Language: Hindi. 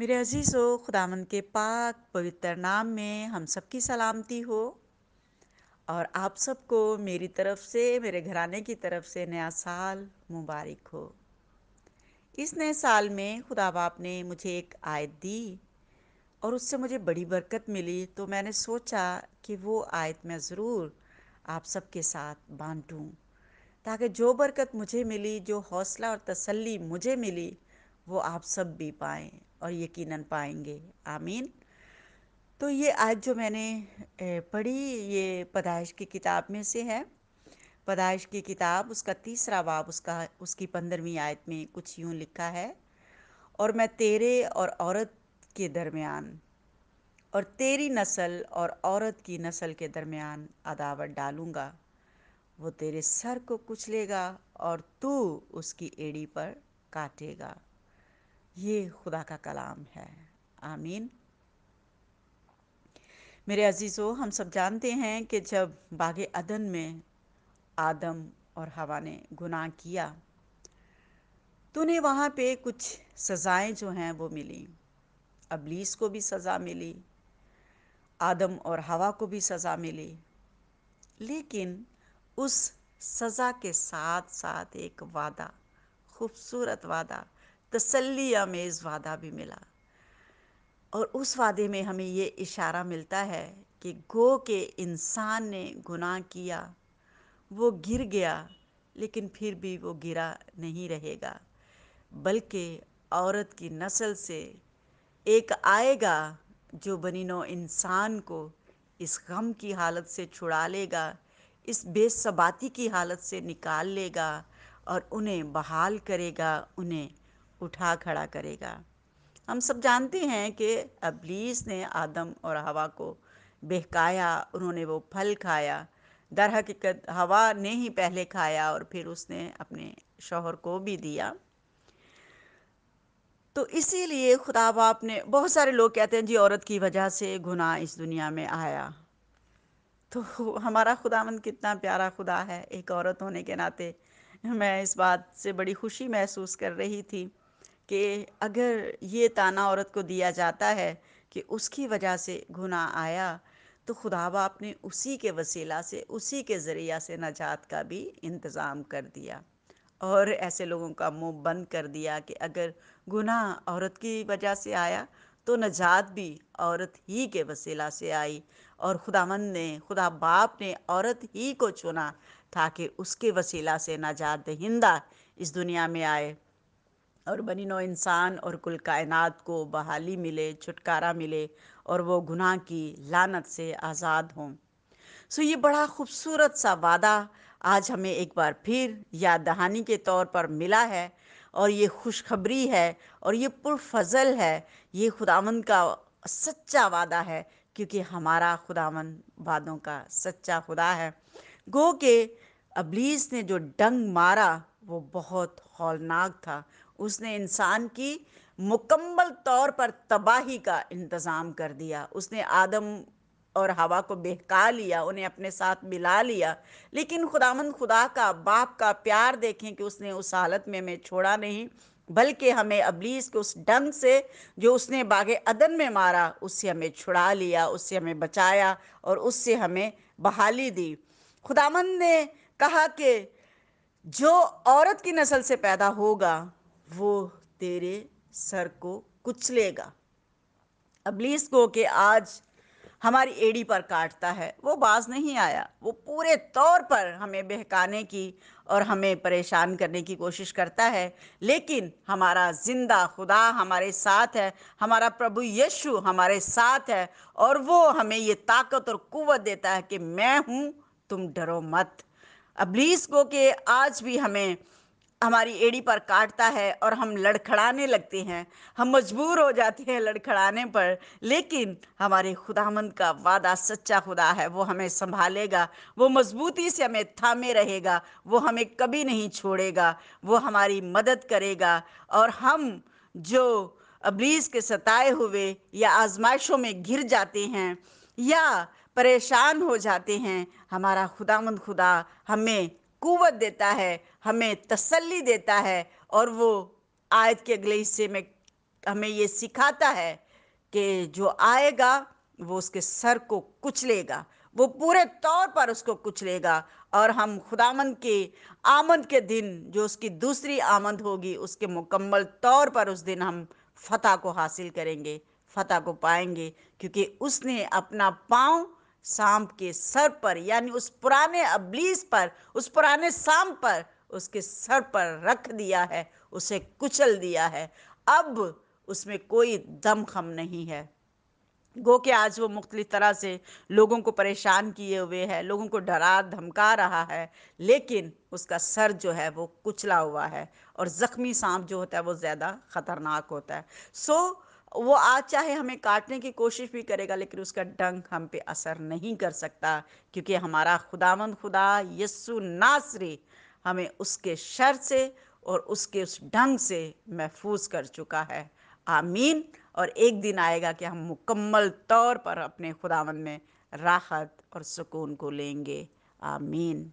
मेरे अजीज़ो खुदामन के पाक पवित्र नाम में हम सबकी सलामती हो और आप सबको मेरी तरफ से मेरे घराने की तरफ से नया साल मुबारक हो इस नए साल में खुदा बाप ने मुझे एक आयत दी और उससे मुझे बड़ी बरकत मिली तो मैंने सोचा कि वो आयत मैं ज़रूर आप सबके साथ बांटूं ताकि जो बरकत मुझे मिली जो हौसला और तसल्ली मुझे मिली वो आप सब भी पाएँ और यकीनन पाएंगे आमीन तो ये आज जो मैंने पढ़ी ये पदाइश की किताब में से है पदाइश की किताब उसका तीसरा बाब उसका उसकी पंद्रहवीं आयत में कुछ यूँ लिखा है और मैं तेरे और औरत के दरमियान और तेरी नस्ल और औरत की नस्ल के दरमियान अदावत डालूँगा वो तेरे सर को कुचलेगा और तू उसकी एड़ी पर काटेगा ये खुदा का कलाम है आमीन मेरे अजीज़ो हम सब जानते हैं कि जब बाग अदन में आदम और हवा ने गुनाह किया तो उन्हें वहाँ पे कुछ सज़ाएं जो हैं वो मिली अबलीस को भी सज़ा मिली आदम और हवा को भी सज़ा मिली लेकिन उस सज़ा के साथ साथ एक वादा खूबसूरत वादा तसल्ली आमेज़ वादा भी मिला और उस वादे में हमें ये इशारा मिलता है कि गो के इंसान ने गुनाह किया वो गिर गया लेकिन फिर भी वो गिरा नहीं रहेगा बल्कि औरत की नस्ल से एक आएगा जो बनिनो इंसान को इस गम की हालत से छुड़ा लेगा इस बेसबाती की हालत से निकाल लेगा और उन्हें बहाल करेगा उन्हें उठा खड़ा करेगा हम सब जानते हैं कि अबलीस ने आदम और हवा को बहकाया उन्होंने वो फल खाया दर हकीकत हवा ने ही पहले खाया और फिर उसने अपने शोहर को भी दिया तो इसीलिए खुदा बाप ने बहुत सारे लोग कहते हैं जी औरत की वजह से गुनाह इस दुनिया में आया तो हमारा मंद कितना प्यारा खुदा है एक औरत होने के नाते मैं इस बात से बड़ी खुशी महसूस कर रही थी कि अगर ये ताना औरत को दिया जाता है कि उसकी वजह से गुनाह आया तो खुदा बाप ने उसी के वसीला से उसी के ज़रिया से नजात का भी इंतज़ाम कर दिया और ऐसे लोगों का मुंह बंद कर दिया कि अगर गुनाह औरत की वजह से आया तो नजात भी औरत ही के वसीला से आई और खुदावन ने खुदा बाप ने औरत ही को चुना ताकि उसके वसीला से नजात दहिंदा इस दुनिया में आए और बनी नो इंसान और कुल कायनात को बहाली मिले छुटकारा मिले और वो गुनाह की लानत से आज़ाद हों सो ये बड़ा खूबसूरत सा वादा आज हमें एक बार फिर याद दहानी के तौर पर मिला है और ये खुशखबरी है और ये पुरफजल है ये खुदावन का सच्चा वादा है क्योंकि हमारा खुदावन वादों का सच्चा खुदा है गो के अबलीस ने जो डंग मारा वो बहुत हौलनाक था उसने इंसान की मुकम्मल तौर पर तबाही का इंतज़ाम कर दिया उसने आदम और हवा को बहका लिया उन्हें अपने साथ मिला लिया लेकिन खुदामंद खुदा का बाप का प्यार देखें कि उसने उस हालत में हमें छोड़ा नहीं बल्कि हमें अबलीस के उस डंग से जो उसने बाग अदन में मारा उससे हमें छुड़ा लिया उससे हमें बचाया और उससे हमें बहाली दी खुदामंद ने कहा कि जो औरत की नस्ल से पैदा होगा वो तेरे सर को कुचलेगा अबलीस को के आज हमारी एड़ी पर काटता है वो बाज नहीं आया वो पूरे तौर पर हमें बहकाने की और हमें परेशान करने की कोशिश करता है लेकिन हमारा जिंदा खुदा हमारे साथ है हमारा प्रभु यीशु हमारे साथ है और वो हमें ये ताकत और कुवत देता है कि मैं हूँ तुम डरो मत अबलीस को के आज भी हमें हमारी एड़ी पर काटता है और हम लड़खड़ाने लगते हैं हम मजबूर हो जाते हैं लड़खड़ाने पर लेकिन हमारे खुदामंद का वादा सच्चा खुदा है वो हमें संभालेगा वो मजबूती से हमें थामे रहेगा वो हमें कभी नहीं छोड़ेगा वो हमारी मदद करेगा और हम जो अबलीस के सताए हुए या आजमाइशों में घिर जाते हैं या परेशान हो जाते हैं हमारा खुदामंद खुदा हमें कुवत देता है हमें तसल्ली देता है और वो आयत के अगले हिस्से में हमें ये सिखाता है कि जो आएगा वो उसके सर को कुचलेगा वो पूरे तौर पर उसको कुचलेगा और हम खुदामंद के आमद के दिन जो उसकी दूसरी आमद होगी उसके मुकम्मल तौर पर उस दिन हम फतह को हासिल करेंगे फतह को पाएंगे क्योंकि उसने अपना पाँव सांप के सर पर यानी उस पुराने अबलीस पर उस पुराने सांप पर उसके सर पर रख दिया है उसे कुचल दिया है अब उसमें कोई दमखम नहीं है गो के आज वो मुख्तलि तरह से लोगों को परेशान किए हुए है लोगों को डरा धमका रहा है लेकिन उसका सर जो है वो कुचला हुआ है और ज़ख्मी सांप जो होता है वो ज़्यादा ख़तरनाक होता है सो so, वो आज चाहे हमें काटने की कोशिश भी करेगा लेकिन उसका डंक हम पे असर नहीं कर सकता क्योंकि हमारा खुदावंद खुदा यस्सु नासरी हमें उसके शर से और उसके उस ढंग से महफूज कर चुका है आमीन और एक दिन आएगा कि हम मुकम्मल तौर पर अपने खुदावन में राहत और सुकून को लेंगे आमीन